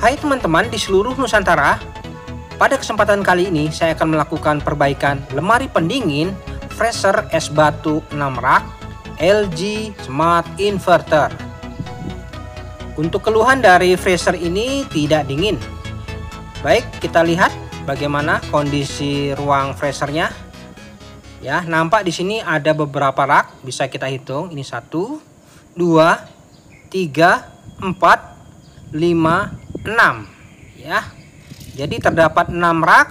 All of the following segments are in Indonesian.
Hai teman-teman di seluruh Nusantara, pada kesempatan kali ini saya akan melakukan perbaikan lemari pendingin fraser es batu 6 rak LG Smart Inverter. Untuk keluhan dari fraser ini tidak dingin. Baik, kita lihat bagaimana kondisi ruang frasernya. Ya, nampak di sini ada beberapa rak, bisa kita hitung. Ini 1 2 3 4 5 6 ya. Jadi terdapat 6 rak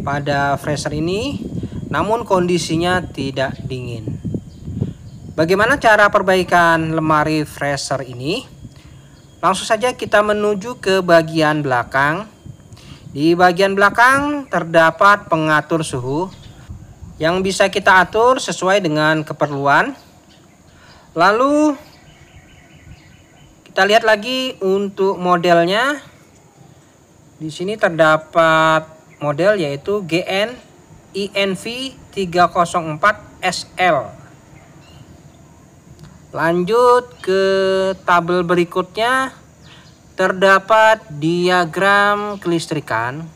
pada freezer ini namun kondisinya tidak dingin. Bagaimana cara perbaikan lemari freezer ini? Langsung saja kita menuju ke bagian belakang. Di bagian belakang terdapat pengatur suhu yang bisa kita atur sesuai dengan keperluan. Lalu kita lihat lagi untuk modelnya. Di sini terdapat model yaitu GN INV 304 SL. Lanjut ke tabel berikutnya. Terdapat diagram kelistrikan.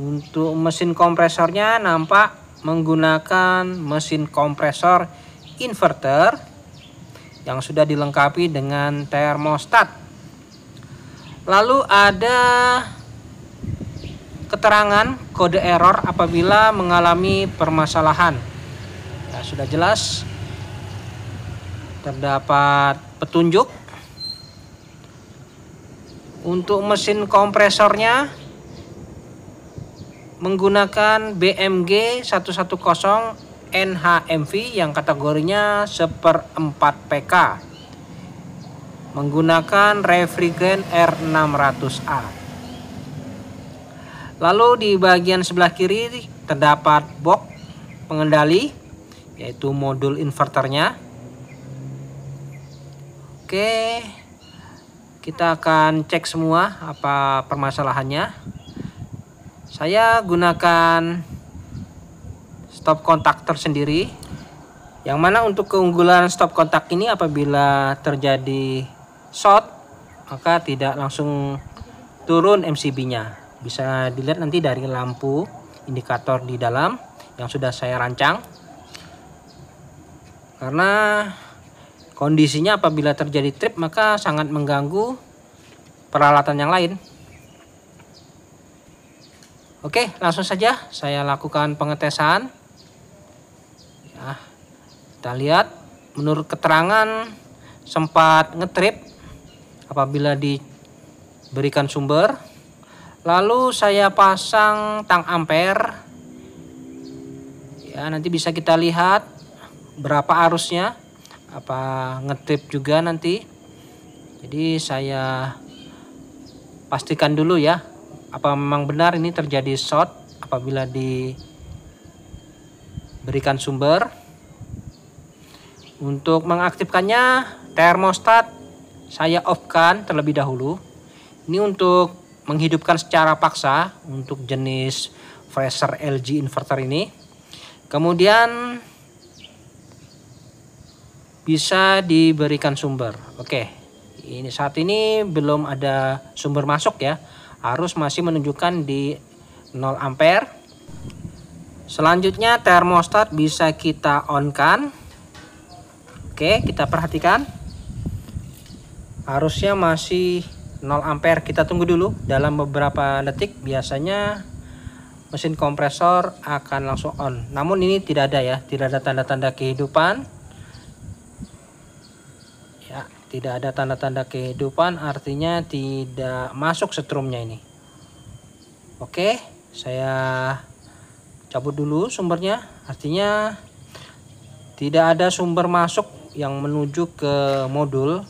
Untuk mesin kompresornya nampak menggunakan mesin kompresor inverter yang sudah dilengkapi dengan termostat. Lalu ada keterangan kode error apabila mengalami permasalahan. Ya, sudah jelas terdapat petunjuk untuk mesin kompresornya menggunakan BMG 110 NHMV yang kategorinya seperempat PK menggunakan refrigerant R600A. Lalu di bagian sebelah kiri terdapat box pengendali yaitu modul inverternya. Oke, kita akan cek semua apa permasalahannya. Saya gunakan stop kontak tersendiri yang mana untuk keunggulan stop kontak ini apabila terjadi short maka tidak langsung turun MCB nya bisa dilihat nanti dari lampu indikator di dalam yang sudah saya rancang karena kondisinya apabila terjadi trip maka sangat mengganggu peralatan yang lain Oke langsung saja saya lakukan pengetesan Nah, kita lihat menurut keterangan sempat ngetrip apabila diberikan sumber. Lalu saya pasang tang ampere. Ya, nanti bisa kita lihat berapa arusnya. Apa ngetrip juga nanti. Jadi saya pastikan dulu ya apa memang benar ini terjadi short apabila di berikan sumber untuk mengaktifkannya termostat saya off kan terlebih dahulu ini untuk menghidupkan secara paksa untuk jenis freezer LG inverter ini kemudian bisa diberikan sumber oke ini saat ini belum ada sumber masuk ya harus masih menunjukkan di 0 ampere Selanjutnya termostat bisa kita on kan. Oke, kita perhatikan. Harusnya masih 0 ampere. Kita tunggu dulu dalam beberapa detik biasanya mesin kompresor akan langsung on. Namun ini tidak ada ya, tidak ada tanda-tanda kehidupan. Ya, tidak ada tanda-tanda kehidupan artinya tidak masuk setrumnya ini. Oke, saya cabut dulu sumbernya artinya tidak ada sumber masuk yang menuju ke modul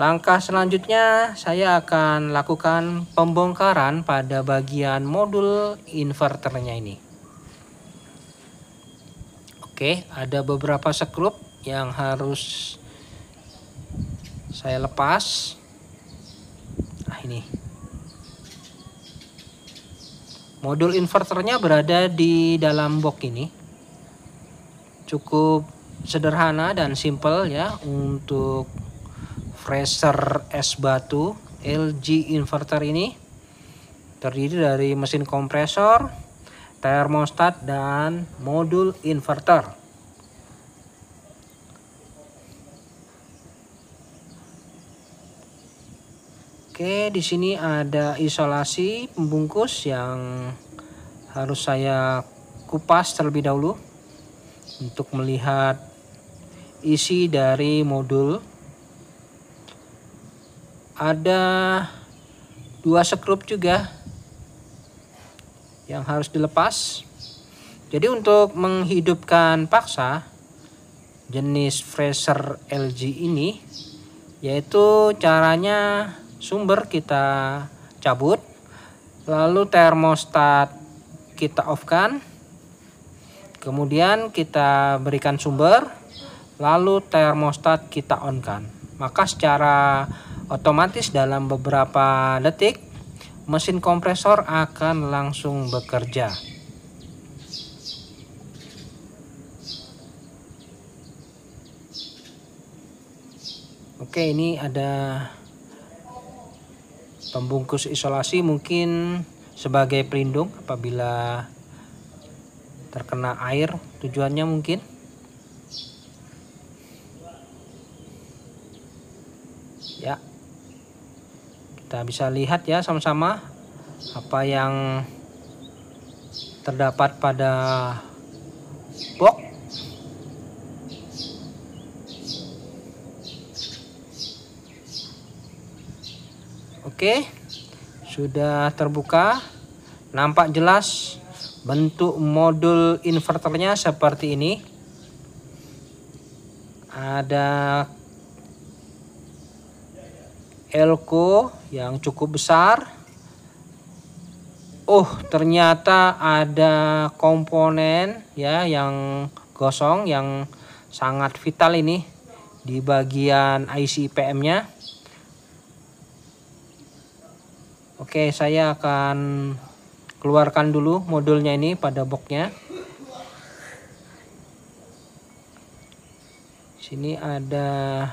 langkah selanjutnya saya akan lakukan pembongkaran pada bagian modul inverternya ini oke ada beberapa sekrup yang harus saya lepas nah ini Modul inverternya berada di dalam box ini. Cukup sederhana dan simple ya untuk freezer es batu LG inverter ini. Terdiri dari mesin kompresor, termostat dan modul inverter. Oke, di sini ada isolasi pembungkus yang harus saya kupas terlebih dahulu untuk melihat isi dari modul. Ada dua sekrup juga yang harus dilepas. Jadi untuk menghidupkan paksa jenis freezer LG ini yaitu caranya sumber kita cabut lalu termostat kita off kan kemudian kita berikan sumber lalu termostat kita on kan maka secara otomatis dalam beberapa detik mesin kompresor akan langsung bekerja Oke, ini ada Pembungkus isolasi mungkin sebagai pelindung apabila terkena air tujuannya mungkin ya kita bisa lihat ya sama-sama apa yang terdapat pada box Oke. Sudah terbuka. Nampak jelas bentuk modul inverternya seperti ini. Ada elko yang cukup besar. Oh, ternyata ada komponen ya yang gosong yang sangat vital ini di bagian IC IPM-nya. Oke, saya akan keluarkan dulu modulnya ini pada boxnya. Sini ada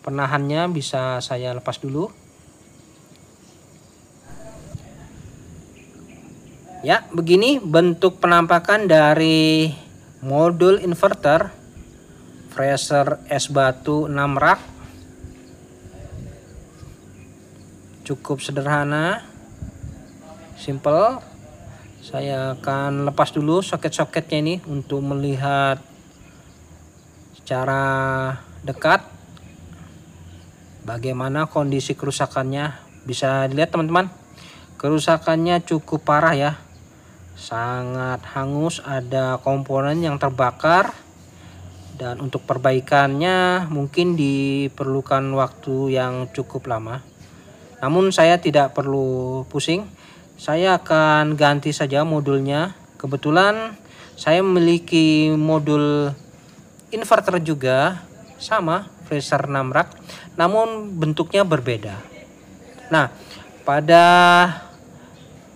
penahannya bisa saya lepas dulu. Ya, begini bentuk penampakan dari modul inverter Fraser S batu 6 rak cukup sederhana simple saya akan lepas dulu soket-soketnya ini untuk melihat secara dekat bagaimana kondisi kerusakannya bisa dilihat teman-teman kerusakannya cukup parah ya sangat hangus ada komponen yang terbakar dan untuk perbaikannya mungkin diperlukan waktu yang cukup lama namun saya tidak perlu pusing. Saya akan ganti saja modulnya. Kebetulan saya memiliki modul inverter juga sama freezer 6 rak namun bentuknya berbeda. Nah, pada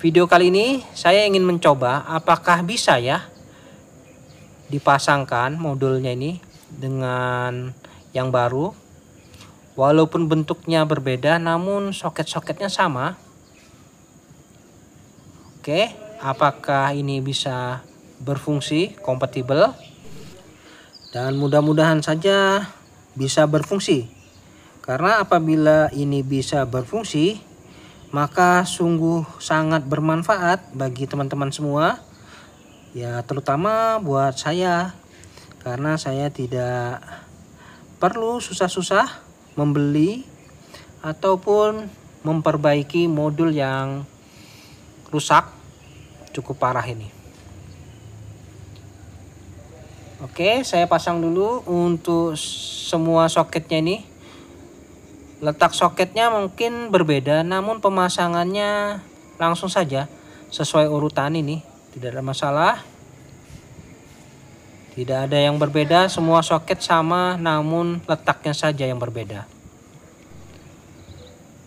video kali ini saya ingin mencoba apakah bisa ya dipasangkan modulnya ini dengan yang baru Walaupun bentuknya berbeda namun soket-soketnya sama. Oke, apakah ini bisa berfungsi kompatibel? Dan mudah-mudahan saja bisa berfungsi. Karena apabila ini bisa berfungsi, maka sungguh sangat bermanfaat bagi teman-teman semua. Ya, terutama buat saya karena saya tidak perlu susah-susah membeli ataupun memperbaiki modul yang rusak cukup parah ini. Oke, saya pasang dulu untuk semua soketnya ini. Letak soketnya mungkin berbeda, namun pemasangannya langsung saja sesuai urutan ini, tidak ada masalah. Tidak ada yang berbeda, semua soket sama namun letaknya saja yang berbeda.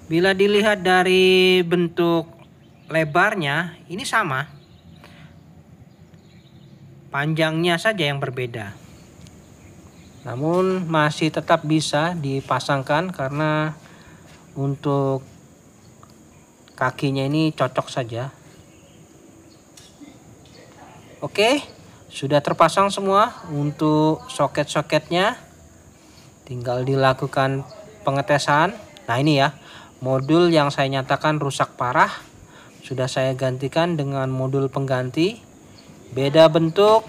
Bila dilihat dari bentuk lebarnya, ini sama. Panjangnya saja yang berbeda. Namun masih tetap bisa dipasangkan karena untuk kakinya ini cocok saja. Oke. Okay. Sudah terpasang semua untuk soket-soketnya. Tinggal dilakukan pengetesan. Nah ini ya, modul yang saya nyatakan rusak parah. Sudah saya gantikan dengan modul pengganti. Beda bentuk.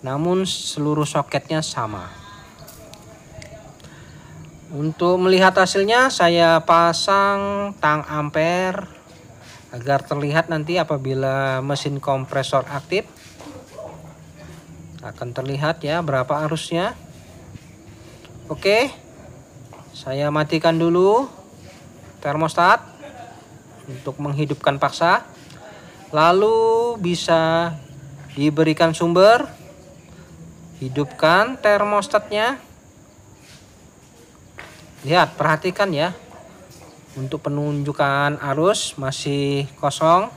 Namun seluruh soketnya sama. Untuk melihat hasilnya saya pasang tang ampere agar terlihat nanti apabila mesin kompresor aktif akan terlihat ya berapa arusnya oke saya matikan dulu termostat untuk menghidupkan paksa lalu bisa diberikan sumber hidupkan termostatnya lihat perhatikan ya untuk penunjukan arus masih kosong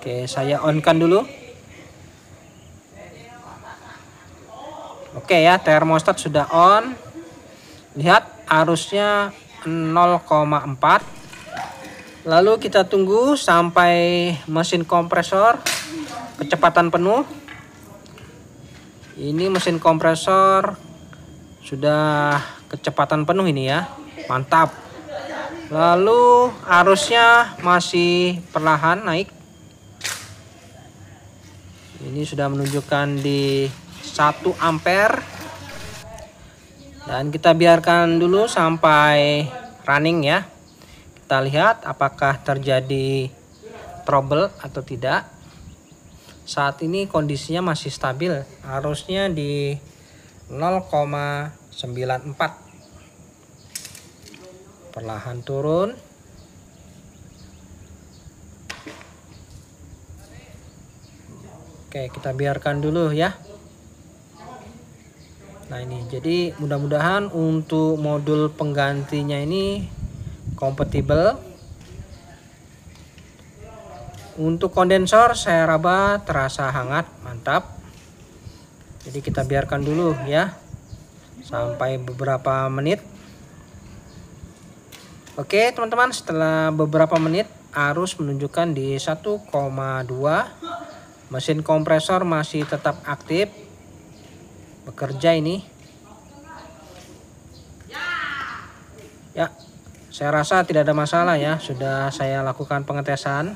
oke saya on kan dulu oke ya termostat sudah on lihat arusnya 0,4 lalu kita tunggu sampai mesin kompresor kecepatan penuh ini mesin kompresor sudah kecepatan penuh ini ya mantap lalu arusnya masih perlahan naik ini sudah menunjukkan di 1 ampere dan kita biarkan dulu sampai running ya kita lihat apakah terjadi trouble atau tidak saat ini kondisinya masih stabil arusnya di 0,94 perlahan turun Oke kita biarkan dulu ya Nah ini jadi mudah-mudahan untuk modul penggantinya ini kompatibel Untuk kondensor saya raba terasa hangat mantap Jadi kita biarkan dulu ya Sampai beberapa menit Oke teman-teman setelah beberapa menit arus menunjukkan di 1,2 mesin kompresor masih tetap aktif bekerja ini ya saya rasa tidak ada masalah ya sudah saya lakukan pengetesan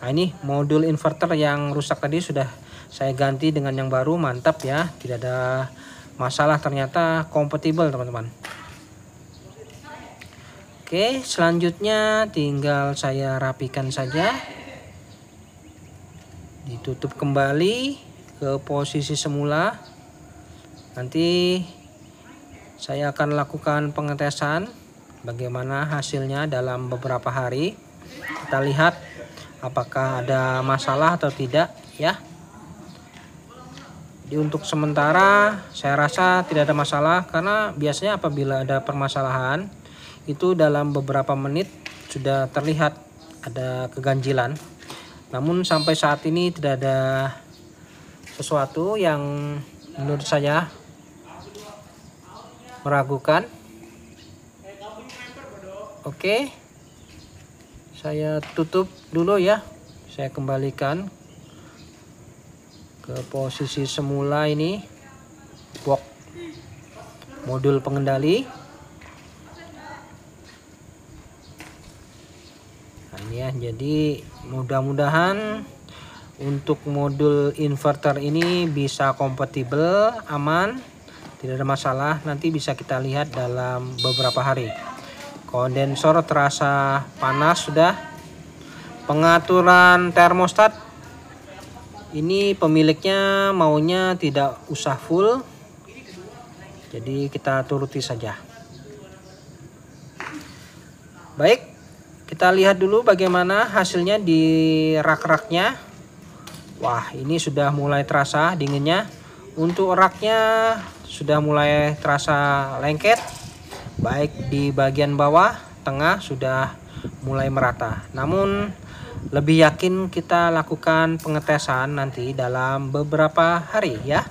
nah, ini modul inverter yang rusak tadi sudah saya ganti dengan yang baru mantap ya tidak ada masalah ternyata kompatibel teman-teman Oke, selanjutnya tinggal saya rapikan saja. Ditutup kembali ke posisi semula. Nanti saya akan lakukan pengetesan bagaimana hasilnya dalam beberapa hari. Kita lihat apakah ada masalah atau tidak ya. Jadi untuk sementara saya rasa tidak ada masalah karena biasanya apabila ada permasalahan itu dalam beberapa menit sudah terlihat ada keganjilan namun sampai saat ini tidak ada sesuatu yang menurut saya meragukan oke saya tutup dulu ya saya kembalikan ke posisi semula ini box modul pengendali jadi mudah-mudahan untuk modul inverter ini bisa kompatibel aman tidak ada masalah nanti bisa kita lihat dalam beberapa hari kondensor terasa panas sudah pengaturan termostat ini pemiliknya maunya tidak usah full jadi kita turuti saja baik kita lihat dulu bagaimana hasilnya di rak-raknya. Wah, ini sudah mulai terasa dinginnya. Untuk raknya sudah mulai terasa lengket. Baik di bagian bawah, tengah sudah mulai merata. Namun lebih yakin kita lakukan pengetesan nanti dalam beberapa hari ya.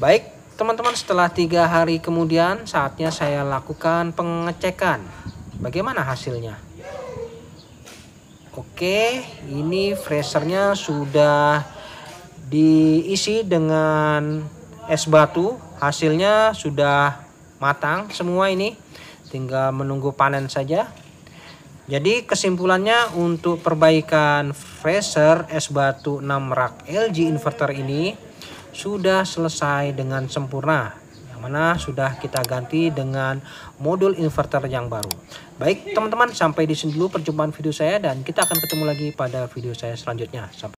Baik, Teman-teman setelah tiga hari kemudian saatnya saya lakukan pengecekan. Bagaimana hasilnya? Oke, ini freshernya sudah diisi dengan es batu. Hasilnya sudah matang semua ini. Tinggal menunggu panen saja. Jadi kesimpulannya untuk perbaikan freezer es batu 6 rak LG inverter ini sudah selesai dengan sempurna yang mana sudah kita ganti dengan modul inverter yang baru baik teman-teman sampai di sini dulu perjumpaan video saya dan kita akan ketemu lagi pada video saya selanjutnya sampai